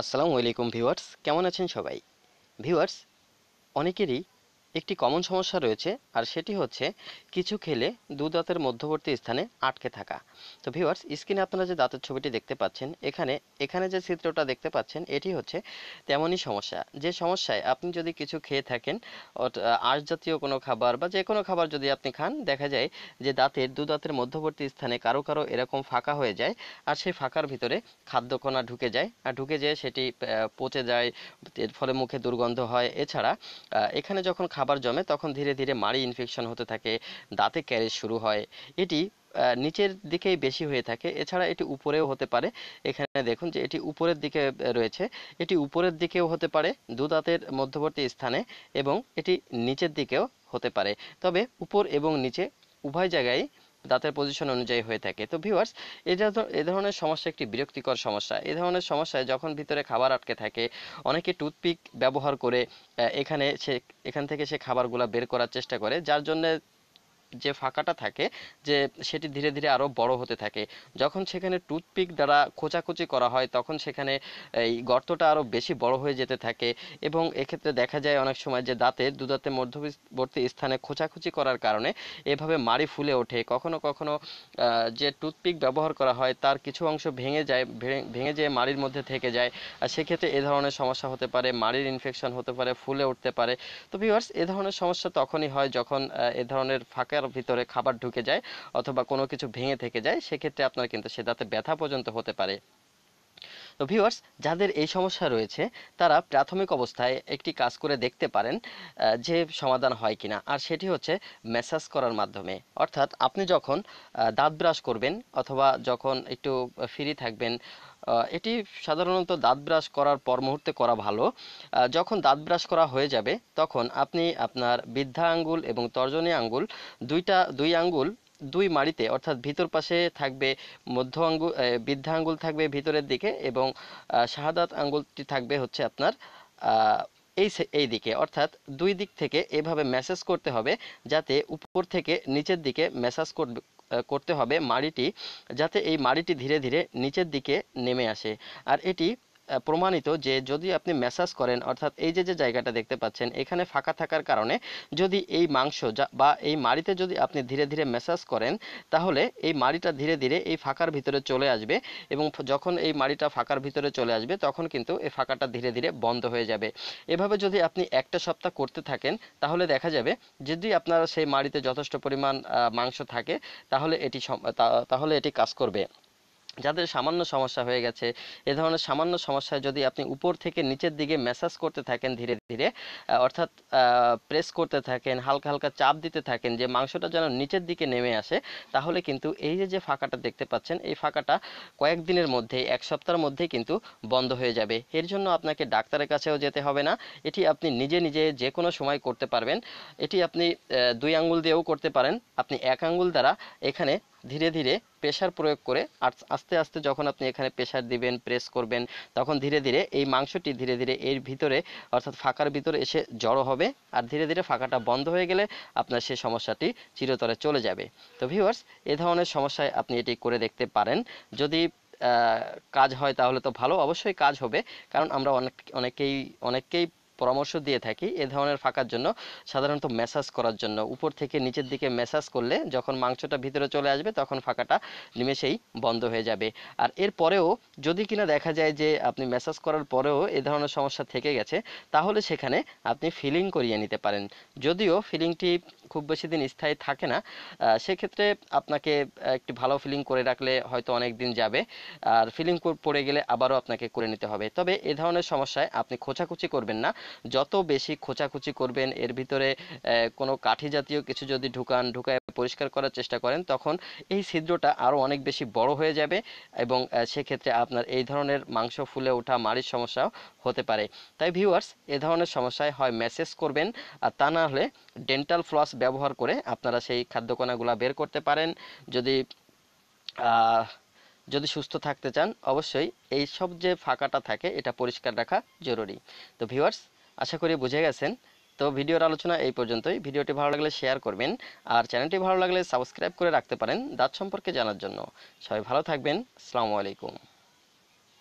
আসসালামু আলাইকুম ভিউয়ার্স কেমন আছেন সবাই ভিউয়ার্স অনেকেরই একটি কমন সমস্যা রয়েছে আর সেটি হচ্ছে কিছু খেলে দু দাঁতের মধ্যবর্তী স্থানে আটকে থাকা তো ভিওয়ার্স স্ক্রিনে আপনারা যে দাঁতের ছবিটি দেখতে পাচ্ছেন এখানে এখানে যে চিত্রটা দেখতে পাচ্ছেন এটি হচ্ছে তেমনই সমস্যা যে সমস্যায় আপনি যদি কিছু খেয়ে থাকেন আঁশ জাতীয় কোনো খাবার বা যে কোনো খাবার যদি আপনি খান দেখা যায় যে দাঁতের দু দাঁতের মধ্যবর্তী স্থানে কারো কারো এরকম ফাঁকা হয়ে যায় আর সেই ফাঁকার ভিতরে খাদ্যকণা ঢুকে যায় আর ঢুকে যেয়ে সেটি পচে যায় এর ফলে মুখে দুর্গন্ধ হয় এছাড়া এখানে যখন খাবার খাবার জমে তখন ধীরে ধীরে মাড়ি ইনফেকশন হতে থাকে দাঁতে ক্যারেজ শুরু হয় এটি নিচের দিকেই বেশি হয়ে থাকে এছাড়া এটি উপরেও হতে পারে এখানে দেখুন যে এটি উপরের দিকে রয়েছে এটি উপরের দিকেও হতে পারে দু দাঁতের মধ্যবর্তী স্থানে এবং এটি নিচের দিকেও হতে পারে তবে উপর এবং নিচে উভয় জায়গায় দাঁতের পজিশন অনুযায়ী হয়ে থাকে তো ভিউয়ার্স এটা এ ধরনের সমস্যা একটি বিরক্তিকর সমস্যা এ ধরনের সমস্যায় যখন ভিতরে খাবার আটকে থাকে অনেকে টুথপিক ব্যবহার করে এখানে সে এখান থেকে সে খাবারগুলো বের করার চেষ্টা করে যার জন্য যে ফাঁকাটা থাকে যে সেটি ধীরে ধীরে আরও বড় হতে থাকে যখন সেখানে টুথপিক দ্বারা খোঁচাখুচি করা হয় তখন সেখানে এই গর্তটা আরও বেশি বড় হয়ে যেতে থাকে এবং এক্ষেত্রে দেখা যায় অনেক সময় যে দাঁতের দুদাঁতের মধ্যবর্তী স্থানে খোঁচাখুচি করার কারণে এভাবে মাড়ি ফুলে ওঠে কখনো কখনো যে টুথপিক ব্যবহার করা হয় তার কিছু অংশ ভেঙে যায় ভেঙে যেয়ে মাড়ির মধ্যে থেকে যায় আর সেক্ষেত্রে এ ধরনের সমস্যা হতে পারে মাড়ির ইনফেকশন হতে পারে ফুলে উঠতে পারে তো ভিউয়ার্স এ ধরনের সমস্যা তখনই হয় যখন এ ধরনের ফাঁকা দাঁতের ভিতরে খাবার ঢুকে যায় অথবা কোনো কিছু ভেঙে থেকে যায় সেক্ষেত্রে আপনার কিন্তু সে দাঁতে ব্যথা পর্যন্ত হতে পারে তো ভিউয়ার্স যাদের এই সমস্যা রয়েছে তারা প্রাথমিক অবস্থায় একটি কাজ করে দেখতে পারেন যে সমাধান হয় কিনা আর সেটি হচ্ছে ম্যাসাজ করার মাধ্যমে অর্থাৎ আপনি যখন দাঁত ব্রাশ করবেন অথবা যখন একটু ফ্রি থাকবেন এটি সাধারণত দাঁত ব্রাশ করার পর মুহূর্তে করা ভালো যখন দাঁত ব্রাশ করা হয়ে যাবে তখন আপনি আপনার বৃদ্ধা আঙ্গুল এবং তর্জনী আঙ্গুল দুইটা দুই আঙ্গুল দুই মাড়িতে অর্থাৎ ভিতর পাশে থাকবে মধ্য আঙ্গুল বৃদ্ধা আঙ্গুল থাকবে ভিতরের দিকে এবং শাহাদাত আঙ্গুলটি থাকবে হচ্ছে আপনার এই এই দিকে অর্থাৎ দুই দিক থেকে এভাবে ম্যাসেজ করতে হবে যাতে উপর থেকে নিচের দিকে ম্যাসাজ করতে হবে মাড়িটি যাতে এই মাড়িটি ধীরে ধীরে নিচের দিকে নেমে আসে আর এটি প্রমাণিত যে যদি আপনি ম্যাসাজ করেন অর্থাৎ এই যে যে জায়গাটা দেখতে পাচ্ছেন এখানে ফাঁকা থাকার কারণে যদি এই মাংস বা এই মাড়িতে যদি আপনি ধীরে ধীরে ম্যাসাজ করেন তাহলে এই মাড়িটা ধীরে ধীরে এই ফাঁকার ভিতরে চলে আসবে এবং যখন এই মাড়িটা ফাঁকার ভিতরে চলে আসবে তখন কিন্তু এই ফাঁকাটা ধীরে ধীরে বন্ধ হয়ে যাবে এভাবে যদি আপনি একটা সপ্তাহ করতে থাকেন তাহলে দেখা যাবে যদি আপনার সেই মাড়িতে যথেষ্ট পরিমাণ মাংস থাকে তাহলে এটি তাহলে এটি কাজ করবে যাদের সামান্য সমস্যা হয়ে গেছে এ ধরনের সামান্য সমস্যা যদি আপনি উপর থেকে নিচের দিকে ম্যাসাজ করতে থাকেন ধীরে ধীরে অর্থাৎ প্রেস করতে থাকেন হালকা হালকা চাপ দিতে থাকেন যে মাংসটা যেন নিচের দিকে নেমে আসে তাহলে কিন্তু এই যে যে ফাঁকাটা দেখতে পাচ্ছেন এই ফাঁকাটা কয়েকদিনের মধ্যে এক সপ্তাহের মধ্যে কিন্তু বন্ধ হয়ে যাবে এর জন্য আপনাকে ডাক্তারের কাছেও যেতে হবে না এটি আপনি নিজে নিজে যে কোনো সময় করতে পারবেন এটি আপনি দুই আঙ্গুল দিয়েও করতে পারেন আপনি এক আঙ্গুল দ্বারা এখানে ধীরে ধীরে প্রেশার প্রয়োগ করে আস্তে আস্তে যখন আপনি এখানে প্রেশার দিবেন প্রেস করবেন তখন ধীরে ধীরে এই মাংসটি ধীরে ধীরে এর ভিতরে অর্থাৎ ফাঁকার ভিতরে এসে জড়ো হবে আর ধীরে ধীরে ফাঁকাটা বন্ধ হয়ে গেলে আপনার সেই সমস্যাটি চিরতরে চলে যাবে তো ভিউয়ার্স এ ধরনের সমস্যায় আপনি এটি করে দেখতে পারেন যদি কাজ হয় তাহলে তো ভালো অবশ্যই কাজ হবে কারণ আমরা অনেক অনেকেই অনেককেই পরামর্শ দিয়ে থাকি এ ধরনের ফাঁকার জন্য সাধারণত ম্যাসাজ করার জন্য উপর থেকে নিচের দিকে ম্যাসাজ করলে যখন মাংসটা ভিতরে চলে আসবে তখন ফাঁকাটা নিমেষেই বন্ধ হয়ে যাবে আর এর পরেও যদি কিনা দেখা যায় যে আপনি ম্যাসাজ করার পরেও এ ধরনের সমস্যা থেকে গেছে তাহলে সেখানে আপনি ফিলিং করিয়ে নিতে পারেন যদিও ফিলিংটি খুব বেশি দিন স্থায়ী থাকে না সেক্ষেত্রে আপনাকে একটি ভালো ফিলিং করে রাখলে হয়তো অনেক দিন যাবে আর ফিলিং পড়ে গেলে আবারও আপনাকে করে নিতে হবে তবে এ ধরনের সমস্যায় আপনি খোঁচাখুচি করবেন না যত বেশি খোঁচাখুচি করবেন এর ভিতরে কোনো কাঠি জাতীয় কিছু যদি ঢুকান ঢুকায় পরিষ্কার করার চেষ্টা করেন তখন এই ছিদ্রটা আরও অনেক বেশি বড় হয়ে যাবে এবং সেক্ষেত্রে আপনার এই ধরনের মাংস ফুলে ওঠা মাড়ির সমস্যাও হতে পারে তাই ভিউয়ার্স এ ধরনের সমস্যায় হয় মেসেজ করবেন আর তা না হলে ডেন্টাল ফ্লস ব্যবহার করে আপনারা সেই খাদ্যকণাগুলা বের করতে পারেন যদি যদি সুস্থ থাকতে চান অবশ্যই এই সব যে ফাঁকাটা থাকে এটা পরিষ্কার রাখা জরুরি তো ভিউয়ার্স আশা করি বুঝে গেছেন তো ভিডিওর আলোচনা এই পর্যন্তই ভিডিওটি ভালো লাগলে শেয়ার করবেন আর চ্যানেলটি ভালো লাগলে সাবস্ক্রাইব করে রাখতে পারেন দাঁত সম্পর্কে জানার জন্য সবাই ভালো থাকবেন আসসালামু আলাইকুম